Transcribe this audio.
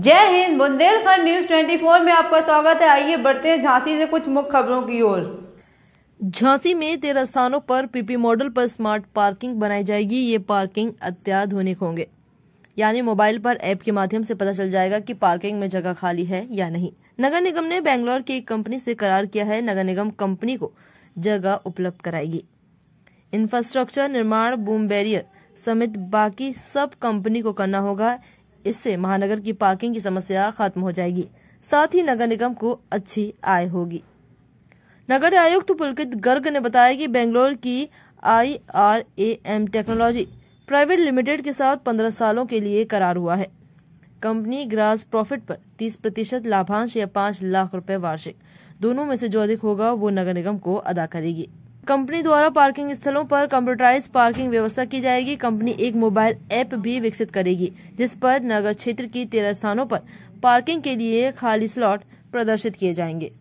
जय हिंद बुंदेलखंड न्यूज 24 में आपका स्वागत है आइए बढ़ते हैं झांसी से कुछ मुख्य खबरों की ओर झांसी में तेरह स्थानों पर पीपी मॉडल पर स्मार्ट पार्किंग बनाई जाएगी ये पार्किंग अत्याधुनिक होंगे यानी मोबाइल पर ऐप के माध्यम से पता चल जाएगा कि पार्किंग में जगह खाली है या नहीं नगर निगम ने बेंगलोर की एक कंपनी से करार किया है नगर निगम कंपनी को जगह उपलब्ध कराएगी इंफ्रास्ट्रक्चर निर्माण बूम बैरियर समेत बाकी सब कंपनी को करना होगा इससे महानगर की पार्किंग की समस्या खत्म हो जाएगी साथ ही नगर निगम को अच्छी आय होगी नगर आयुक्त तो पुलकित गर्ग ने बताया कि बेंगलोर की I R A M technology private limited के साथ पंद्रह सालों के लिए करार हुआ है कंपनी ग्रास प्रॉफिट पर तीस प्रतिशत लाभांश या पाँच लाख रुपए वार्षिक दोनों में से जो अधिक होगा वो नगर निगम को अदा करेगी कंपनी द्वारा पार्किंग स्थलों पर कंप्यूटराइज पार्किंग व्यवस्था की जाएगी कंपनी एक मोबाइल ऐप भी विकसित करेगी जिस पर नगर क्षेत्र की तेरह स्थानों पर पार्किंग के लिए खाली स्लॉट प्रदर्शित किए जाएंगे